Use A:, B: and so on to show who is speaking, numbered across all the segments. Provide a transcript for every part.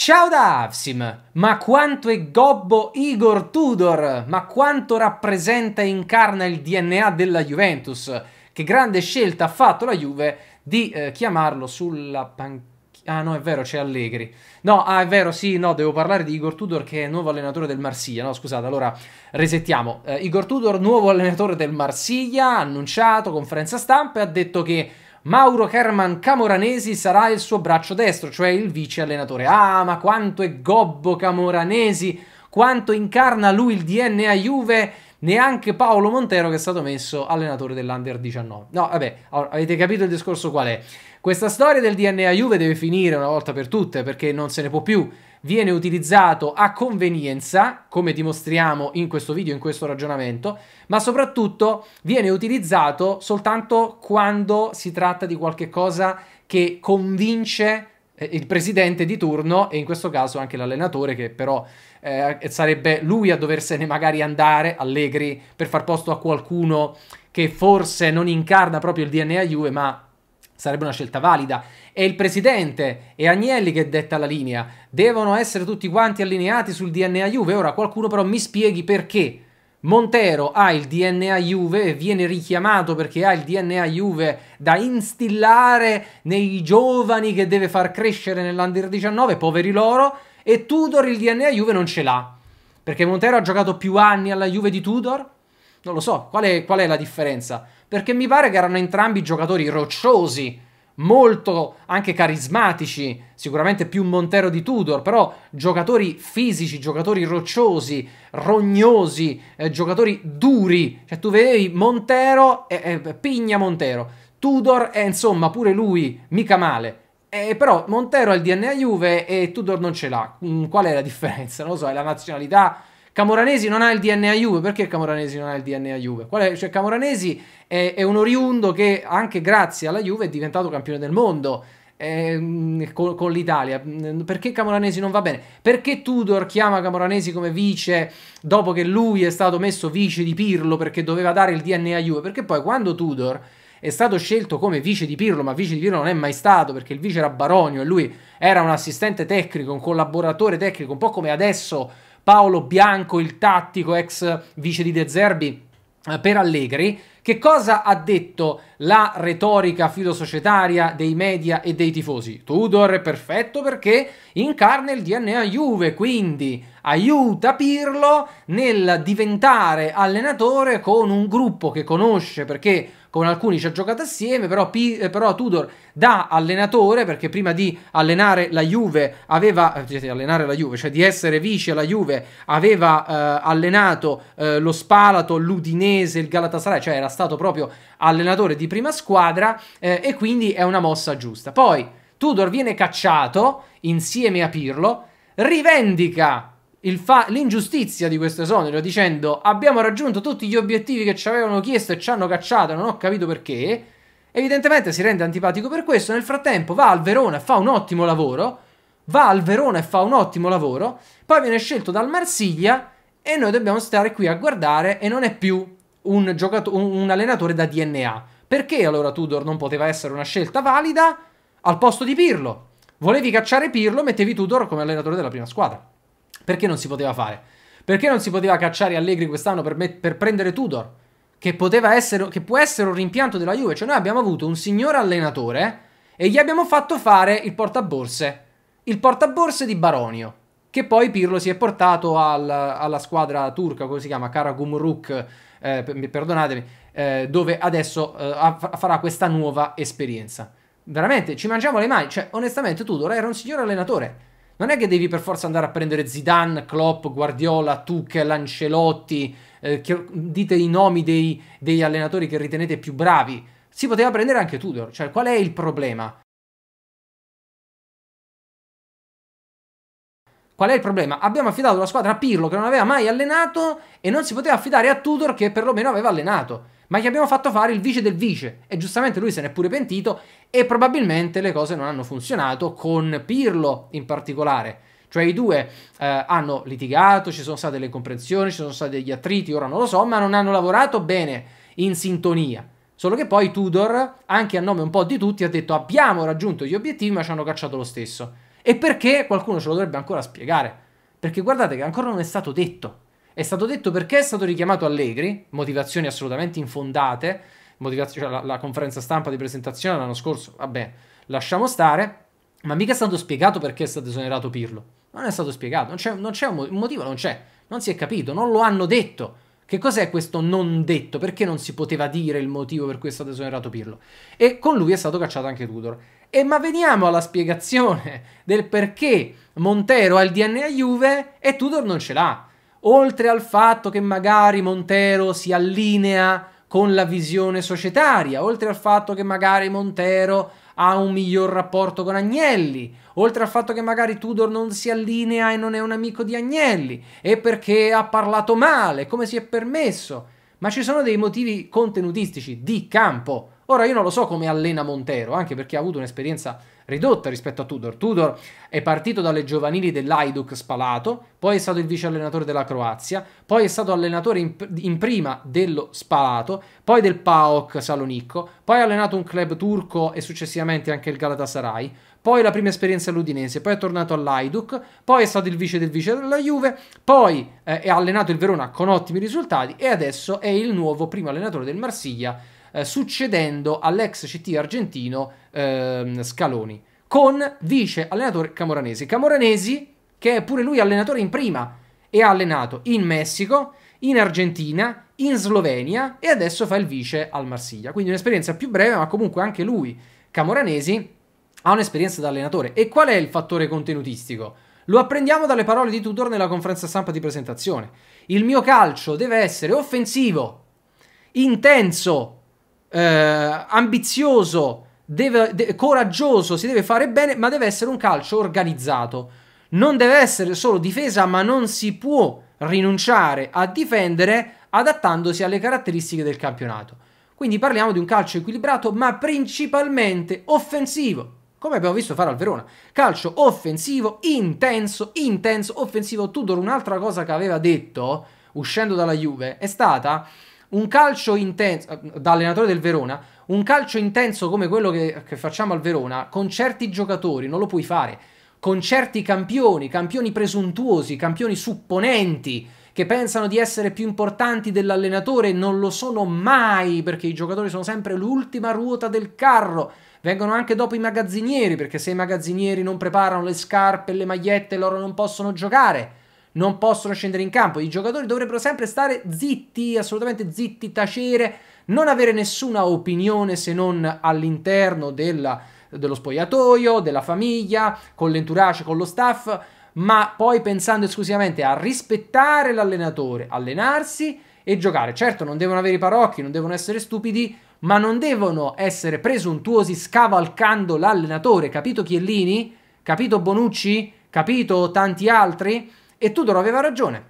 A: Ciao da Avsim! Ma quanto è gobbo Igor Tudor! Ma quanto rappresenta e incarna il DNA della Juventus! Che grande scelta ha fatto la Juve di eh, chiamarlo sulla panchina. Ah no, è vero, c'è Allegri. No, ah, è vero, sì, no, devo parlare di Igor Tudor che è nuovo allenatore del Marsiglia. No, scusate, allora resettiamo. Eh, Igor Tudor, nuovo allenatore del Marsiglia, ha annunciato, conferenza stampa, e ha detto che Mauro Kerman Camoranesi sarà il suo braccio destro, cioè il vice allenatore. Ah, ma quanto è gobbo Camoranesi, quanto incarna lui il DNA Juve neanche Paolo Montero che è stato messo allenatore dell'Under 19. No, vabbè, avete capito il discorso qual è. Questa storia del DNA Juve deve finire una volta per tutte perché non se ne può più viene utilizzato a convenienza, come dimostriamo in questo video, in questo ragionamento, ma soprattutto viene utilizzato soltanto quando si tratta di qualcosa che convince eh, il presidente di turno e in questo caso anche l'allenatore che però eh, sarebbe lui a doversene magari andare Allegri per far posto a qualcuno che forse non incarna proprio il DNA Juve ma sarebbe una scelta valida. È il presidente e Agnelli che detta la linea. Devono essere tutti quanti allineati sul DNA Juve. Ora qualcuno però mi spieghi perché Montero ha il DNA Juve e viene richiamato perché ha il DNA Juve da instillare nei giovani che deve far crescere nell'Under 19, poveri loro, e Tudor il DNA Juve non ce l'ha. Perché Montero ha giocato più anni alla Juve di Tudor non lo so, qual è, qual è la differenza? Perché mi pare che erano entrambi giocatori rocciosi, molto anche carismatici, sicuramente più Montero di Tudor, però giocatori fisici, giocatori rocciosi, rognosi, eh, giocatori duri. Cioè tu vedevi Montero e eh, Pigna Montero. Tudor è insomma pure lui mica male. Eh, però Montero ha il DNA Juve e Tudor non ce l'ha. Mm, qual è la differenza? Non lo so, è la nazionalità, Camoranesi non ha il DNA Juve, perché Camoranesi non ha il DNA Juve? Cioè, Camoranesi è, è, un oriundo che anche grazie alla Juve è diventato campione del mondo eh, con, con, l'Italia. Perché Camoranesi non va bene? Perché Tudor chiama Camoranesi come vice dopo che lui è stato messo vice di Pirlo perché doveva dare il DNA Juve? Perché poi quando Tudor è stato scelto come vice di Pirlo, ma vice di Pirlo non è mai stato perché il vice era Baronio e lui era un assistente tecnico, un collaboratore tecnico, un po' come adesso Paolo Bianco, il tattico ex vice di De Zerbi eh, per Allegri. Che cosa ha detto la retorica filosocietaria dei media e dei tifosi? Tudor è perfetto perché incarna il DNA Juve, quindi aiuta Pirlo nel diventare allenatore con un gruppo che conosce perché con alcuni ci ha giocato assieme, però, P- eh, però Tudor da allenatore, perché prima di allenare la Juve aveva, eh, allenare la Juve, cioè di essere vice alla Juve, aveva eh, allenato eh, lo Spalato, l'Udinese, il Galatasaray, cioè era stato proprio allenatore di prima squadra eh, e quindi è una mossa giusta. Poi Tudor viene cacciato insieme a Pirlo, rivendica fa- l'ingiustizia di questo esonero dicendo abbiamo raggiunto tutti gli obiettivi che ci avevano chiesto e ci hanno cacciato, non ho capito perché. Evidentemente si rende antipatico per questo, nel frattempo va al Verona e fa un ottimo lavoro, va al Verona e fa un ottimo lavoro, poi viene scelto dal Marsiglia e noi dobbiamo stare qui a guardare e non è più un, giocato- un allenatore da DNA. Perché allora Tudor non poteva essere una scelta valida al posto di Pirlo? Volevi cacciare Pirlo, mettevi Tudor come allenatore della prima squadra. Perché non si poteva fare? Perché non si poteva cacciare Allegri quest'anno per, per, prendere Tudor? Che, essere, che può essere un rimpianto della Juve. Cioè noi abbiamo avuto un signor allenatore e gli abbiamo fatto fare il portaborse. Il portaborse di Baronio che poi Pirlo si è portato al, alla squadra turca, come si chiama, Karagumruk, eh, perdonatemi, eh, dove adesso eh, farà questa nuova esperienza. Veramente, ci mangiamo le mani, cioè onestamente Tudor era un signor allenatore, non è che devi per forza andare a prendere Zidane, Klopp, Guardiola, Tuchel, Ancelotti, eh, dite i nomi dei, degli allenatori che ritenete più bravi. Si poteva prendere anche Tudor, cioè qual è il problema? Qual è il problema? Abbiamo affidato la squadra a Pirlo che non aveva mai allenato e non si poteva affidare a Tudor che perlomeno aveva allenato ma gli abbiamo fatto fare il vice del vice e giustamente lui se n'è pure pentito e probabilmente le cose non hanno funzionato con Pirlo in particolare. Cioè i due eh, hanno litigato, ci sono state delle incomprensioni, ci sono stati degli attriti, ora non lo so, ma non hanno lavorato bene in sintonia. Solo che poi Tudor, anche a nome un po' di tutti, ha detto abbiamo raggiunto gli obiettivi ma ci hanno cacciato lo stesso. E perché qualcuno ce lo dovrebbe ancora spiegare? Perché guardate che ancora non è stato detto. È stato detto perché è stato richiamato Allegri, motivazioni assolutamente infondate, motivazioni, cioè la, la conferenza stampa di presentazione l'anno scorso, vabbè, lasciamo stare, ma mica è stato spiegato perché è stato esonerato Pirlo. Non è stato spiegato, non c'è, non c'è un motivo, non c'è, non si è capito, non lo hanno detto. Che cos'è questo non detto? Perché non si poteva dire il motivo per cui è stato esonerato Pirlo? E con lui è stato cacciato anche Tudor. E ma veniamo alla spiegazione del perché Montero ha il DNA Juve e Tudor non ce l'ha oltre al fatto che magari Montero si allinea con la visione societaria, oltre al fatto che magari Montero ha un miglior rapporto con Agnelli, oltre al fatto che magari Tudor non si allinea e non è un amico di Agnelli, e perché ha parlato male, come si è permesso. Ma ci sono dei motivi contenutistici di campo. Ora io non lo so come allena Montero, anche perché ha avuto un'esperienza ridotta rispetto a Tudor. Tudor è partito dalle giovanili dell'Aiduk Spalato, poi è stato il vice allenatore della Croazia, poi è stato allenatore in, in prima dello Spalato, poi del PAOK Salonicco, poi ha allenato un club turco e successivamente anche il Galatasaray, poi la prima esperienza all'Udinese, poi è tornato all'Aiduk, poi è stato il vice del vice della Juve, poi eh, ha allenato il Verona con ottimi risultati e adesso è il nuovo primo allenatore del Marsiglia eh, succedendo all'ex CT argentino eh, Scaloni, con vice allenatore Camoranesi. Camoranesi, che è pure lui allenatore in prima, e ha allenato in Messico, in Argentina, in Slovenia e adesso fa il vice al Marsiglia. Quindi un'esperienza più breve, ma comunque anche lui, Camoranesi, ha un'esperienza da allenatore. E qual è il fattore contenutistico? Lo apprendiamo dalle parole di Tudor nella conferenza stampa di presentazione. Il mio calcio deve essere offensivo, intenso, eh, ambizioso, deve, de- coraggioso, si deve fare bene, ma deve essere un calcio organizzato. Non deve essere solo difesa, ma non si può rinunciare a difendere adattandosi alle caratteristiche del campionato. Quindi parliamo di un calcio equilibrato, ma principalmente offensivo, come abbiamo visto fare al Verona. Calcio offensivo, intenso, intenso, offensivo. Tudor, un'altra cosa che aveva detto uscendo dalla Juve è stata un calcio intenso, eh, da allenatore del Verona, un calcio intenso come quello che, che facciamo al Verona, con certi giocatori non lo puoi fare, con certi campioni, campioni presuntuosi, campioni supponenti, che pensano di essere più importanti dell'allenatore non lo sono mai perché i giocatori sono sempre l'ultima ruota del carro. Vengono anche dopo i magazzinieri perché se i magazzinieri non preparano le scarpe e le magliette loro non possono giocare non possono scendere in campo. I giocatori dovrebbero sempre stare zitti, assolutamente zitti, tacere, non avere nessuna opinione se non all'interno della, dello spogliatoio, della famiglia, con l'entourage, con lo staff, ma poi pensando esclusivamente a rispettare l'allenatore, allenarsi e giocare. Certo, non devono avere i parocchi, non devono essere stupidi, ma non devono essere presuntuosi scavalcando l'allenatore, capito Chiellini? Capito Bonucci? Capito tanti altri? E Tudor aveva ragione.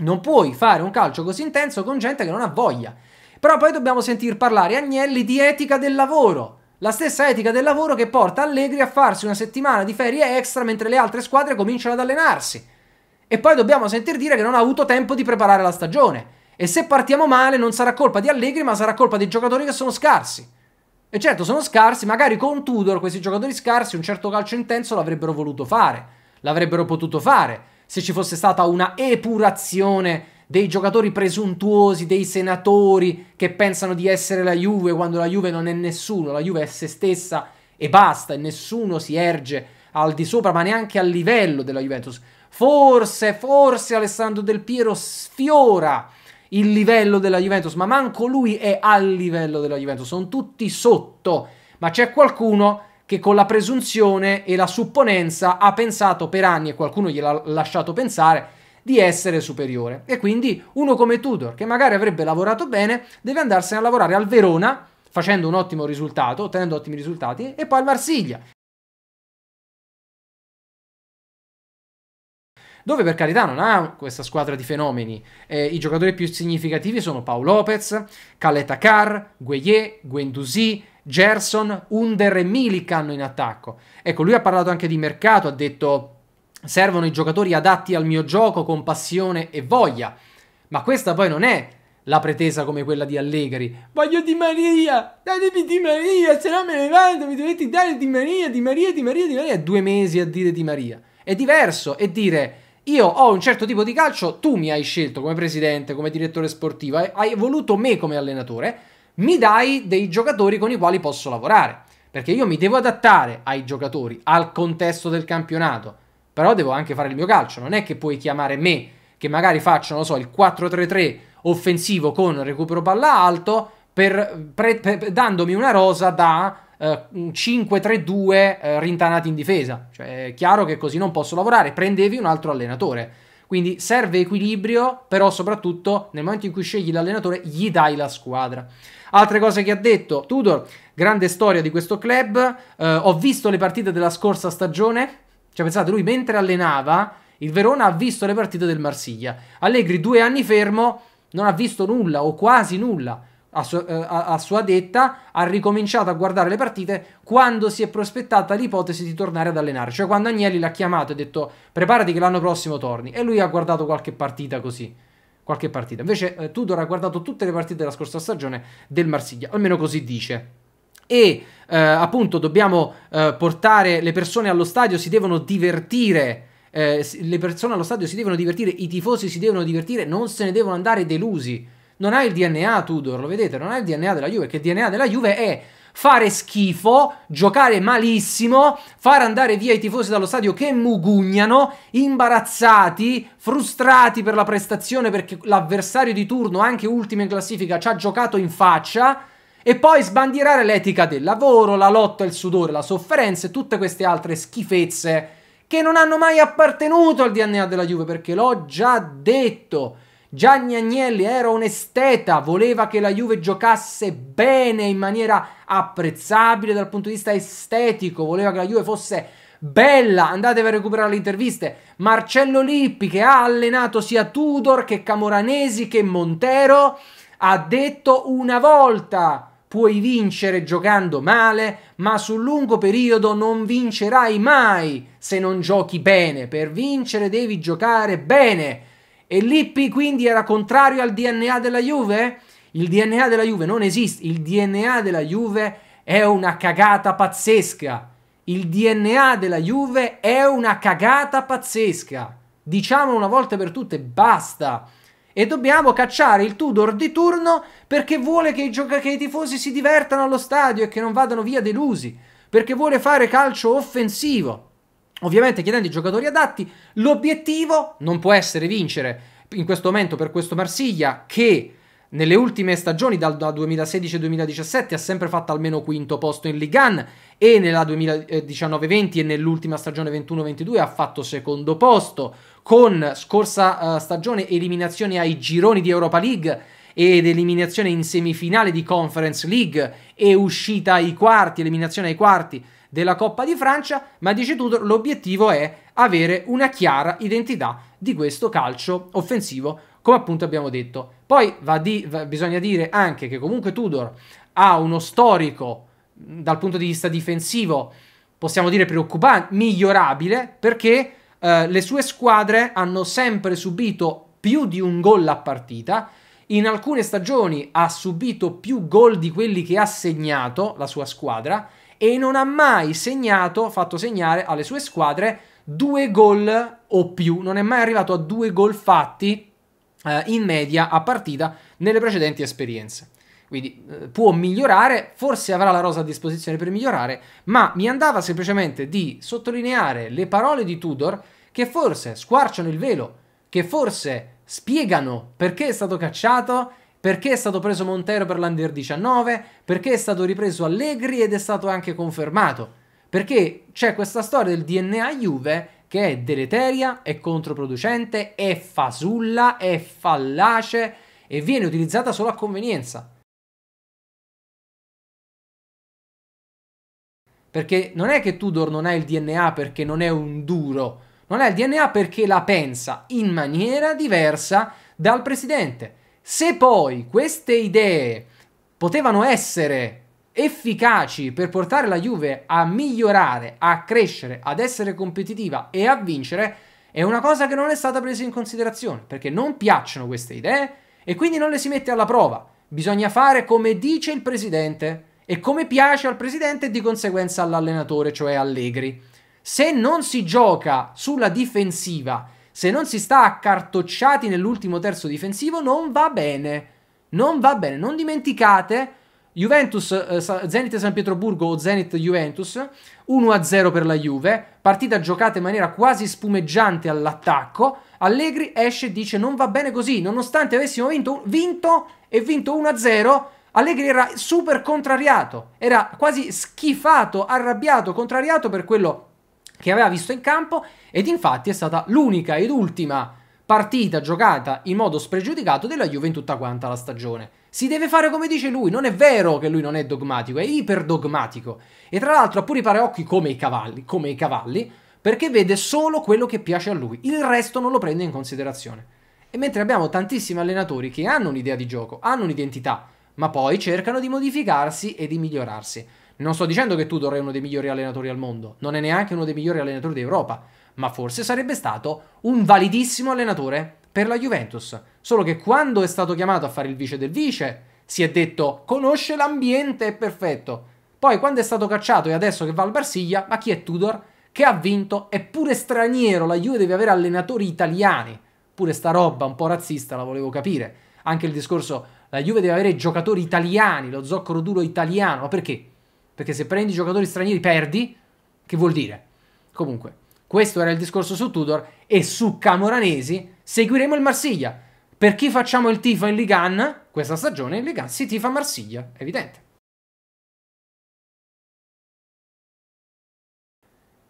A: Non puoi fare un calcio così intenso con gente che non ha voglia. Però poi dobbiamo sentir parlare Agnelli di etica del lavoro. La stessa etica del lavoro che porta Allegri a farsi una settimana di ferie extra mentre le altre squadre cominciano ad allenarsi. E poi dobbiamo sentir dire che non ha avuto tempo di preparare la stagione. E se partiamo male non sarà colpa di Allegri, ma sarà colpa dei giocatori che sono scarsi. E certo, sono scarsi, magari con Tudor questi giocatori scarsi un certo calcio intenso l'avrebbero voluto fare, l'avrebbero potuto fare se ci fosse stata una epurazione dei giocatori presuntuosi, dei senatori che pensano di essere la Juve quando la Juve non è nessuno, la Juve è se stessa e basta, e nessuno si erge al di sopra, ma neanche al livello della Juventus. Forse, forse Alessandro Del Piero sfiora il livello della Juventus, ma manco lui è al livello della Juventus, sono tutti sotto, ma c'è qualcuno che con la presunzione e la supponenza ha pensato per anni, e qualcuno gliel'ha lasciato pensare, di essere superiore. E quindi uno come Tudor, che magari avrebbe lavorato bene, deve andarsene a lavorare al Verona, facendo un ottimo risultato, ottenendo ottimi risultati, e poi al Marsiglia. Dove per carità non ha questa squadra di fenomeni. Eh, I giocatori più significativi sono Paolo Lopez, Caleta Carr, Gueye, Guendouzi, Gerson, Under e hanno in attacco. Ecco, lui ha parlato anche di mercato, ha detto servono i giocatori adatti al mio gioco con passione e voglia. Ma questa poi non è la pretesa come quella di Allegri. Voglio Di Maria, datemi Di Maria, se no me ne vado, mi dovete dare Di Maria, Di Maria, Di Maria, Di Maria. Due mesi a dire Di Maria. È diverso, è dire io ho un certo tipo di calcio, tu mi hai scelto come presidente, come direttore sportivo, hai voluto me come allenatore mi dai dei giocatori con i quali posso lavorare, perché io mi devo adattare ai giocatori, al contesto del campionato, però devo anche fare il mio calcio, non è che puoi chiamare me che magari faccio, non so, il 4-3-3 offensivo con recupero palla alto, per, per, per, dandomi una rosa da eh, 5-3-2 eh, rintanati in difesa. Cioè, è chiaro che così non posso lavorare, prendevi un altro allenatore. Quindi serve equilibrio, però soprattutto nel momento in cui scegli l'allenatore gli dai la squadra. Altre cose che ha detto Tudor, grande storia di questo club, eh, ho visto le partite della scorsa stagione, cioè pensate lui mentre allenava il Verona ha visto le partite del Marsiglia. Allegri due anni fermo non ha visto nulla o quasi nulla. A, su, eh, a, a, sua detta, ha ricominciato a guardare le partite quando si è prospettata l'ipotesi di tornare ad allenare, cioè quando Agnelli l'ha chiamato e ha detto preparati che l'anno prossimo torni e lui ha guardato qualche partita così qualche partita. Invece eh, Tudor ha guardato tutte le partite della scorsa stagione del Marsiglia, almeno così dice e eh, appunto dobbiamo eh, portare le persone allo stadio, si devono divertire. Eh, le persone allo stadio si devono divertire, i tifosi si devono divertire, non se ne devono andare delusi. Non ha il DNA Tudor, lo vedete, non ha il DNA della Juve, che il DNA della Juve è fare schifo, giocare malissimo, far andare via i tifosi dallo stadio che mugugnano, imbarazzati, frustrati per la prestazione perché l'avversario di turno, anche ultimo in classifica, ci ha giocato in faccia e poi sbandierare l'etica del lavoro, la lotta, il sudore, la sofferenza e tutte queste altre schifezze che non hanno mai appartenuto al DNA della Juve, perché l'ho già detto. Gianni Agnelli era un esteta, voleva che la Juve giocasse bene in maniera apprezzabile dal punto di vista estetico, voleva che la Juve fosse bella, andatevi a recuperare le interviste. Marcello Lippi che ha allenato sia Tudor che Camoranesi che Montero ha detto una volta puoi vincere giocando male, ma sul lungo periodo non vincerai mai se non giochi bene. Per vincere devi giocare bene. E Lippi quindi era contrario al DNA della Juve? Il DNA della Juve non esiste, il DNA della Juve è una cagata pazzesca. Il DNA della Juve è una cagata pazzesca. Diciamo una volta per tutte, basta. E dobbiamo cacciare il Tudor di turno perché vuole che i, gioca- che i tifosi si divertano allo stadio e che non vadano via delusi. Perché vuole fare calcio offensivo ovviamente chiedendo i giocatori adatti. L'obiettivo non può essere vincere in questo momento per questo Marsiglia che nelle ultime stagioni dal 2016-2017 ha sempre fatto almeno quinto posto in Ligan e nella 2019-20 e nell'ultima stagione 21-22 ha fatto secondo posto con scorsa uh, stagione eliminazione ai gironi di Europa League ed eliminazione in semifinale di Conference League e uscita ai quarti, eliminazione ai quarti della Coppa di Francia, ma dice Tudor l'obiettivo è avere una chiara identità di questo calcio offensivo, come appunto abbiamo detto. Poi va di, va, bisogna dire anche che comunque Tudor ha uno storico dal punto di vista difensivo, possiamo dire preoccupante, migliorabile, perché eh, le sue squadre hanno sempre subito più di un gol a partita, in alcune stagioni ha subito più gol di quelli che ha segnato la sua squadra e non ha mai segnato, fatto segnare alle sue squadre due gol o più, non è mai arrivato a due gol fatti eh, in media a partita nelle precedenti esperienze. Quindi eh, può migliorare, forse avrà la rosa a disposizione per migliorare, ma mi andava semplicemente di sottolineare le parole di Tudor che forse squarciano il velo, che forse spiegano perché è stato cacciato perché è stato preso Montero per l'Under 19, perché è stato ripreso Allegri ed è stato anche confermato, perché c'è questa storia del DNA Juve che è deleteria, è controproducente, è fasulla, è fallace e viene utilizzata solo a convenienza. Perché non è che Tudor non ha il DNA perché non è un duro, non ha il DNA perché la pensa in maniera diversa dal presidente. Se poi queste idee potevano essere efficaci per portare la Juve a migliorare, a crescere, ad essere competitiva e a vincere, è una cosa che non è stata presa in considerazione, perché non piacciono queste idee e quindi non le si mette alla prova. Bisogna fare come dice il presidente e come piace al presidente e di conseguenza all'allenatore, cioè Allegri. Se non si gioca sulla difensiva se non si sta accartocciati nell'ultimo terzo difensivo non va bene. Non va bene, non dimenticate Juventus, eh, Zenit San Pietroburgo o Zenit Juventus, 1-0 per la Juve, partita giocata in maniera quasi spumeggiante all'attacco, Allegri esce e dice non va bene così, nonostante avessimo vinto, vinto e vinto 1-0, Allegri era super contrariato, era quasi schifato, arrabbiato, contrariato per quello che aveva visto in campo ed infatti è stata l'unica ed ultima partita giocata in modo spregiudicato della Juve in tutta quanta la stagione. Si deve fare come dice lui, non è vero che lui non è dogmatico, è iperdogmatico. E tra l'altro ha pure i pareocchi come i cavalli, come i cavalli, perché vede solo quello che piace a lui, il resto non lo prende in considerazione. E mentre abbiamo tantissimi allenatori che hanno un'idea di gioco, hanno un'identità, ma poi cercano di modificarsi e di migliorarsi. Non sto dicendo che Tudor è uno dei migliori allenatori al mondo, non è neanche uno dei migliori allenatori d'Europa, ma forse sarebbe stato un validissimo allenatore per la Juventus. Solo che quando è stato chiamato a fare il vice del vice, si è detto conosce l'ambiente, è perfetto. Poi quando è stato cacciato e adesso che va al Barsiglia, ma chi è Tudor? Che ha vinto, è pure straniero, la Juve deve avere allenatori italiani. Pure sta roba un po' razzista la volevo capire. Anche il discorso, la Juve deve avere giocatori italiani, lo zoccolo duro italiano, ma perché? Perché se prendi giocatori stranieri perdi, che vuol dire? Comunque, questo era il discorso su Tudor e su Camoranesi seguiremo il Marsiglia. Per chi facciamo il tifo in Ligan, questa stagione in Ligan si tifa Marsiglia, evidente.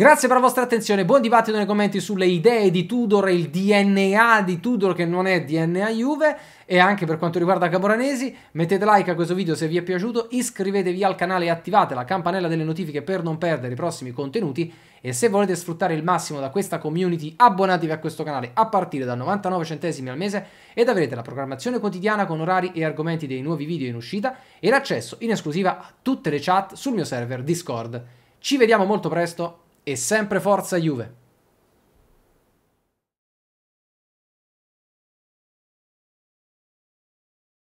A: Grazie per la vostra attenzione, buon dibattito nei commenti sulle idee di Tudor e il DNA di Tudor che non è DNA Juve e anche per quanto riguarda Camoranesi mettete like a questo video se vi è piaciuto, iscrivetevi al canale e attivate la campanella delle notifiche per non perdere i prossimi contenuti e se volete sfruttare il massimo da questa community abbonatevi a questo canale a partire da 99 centesimi al mese ed avrete la programmazione quotidiana con orari e argomenti dei nuovi video in uscita e l'accesso in esclusiva a tutte le chat sul mio server Discord. Ci vediamo molto presto e sempre forza Juve.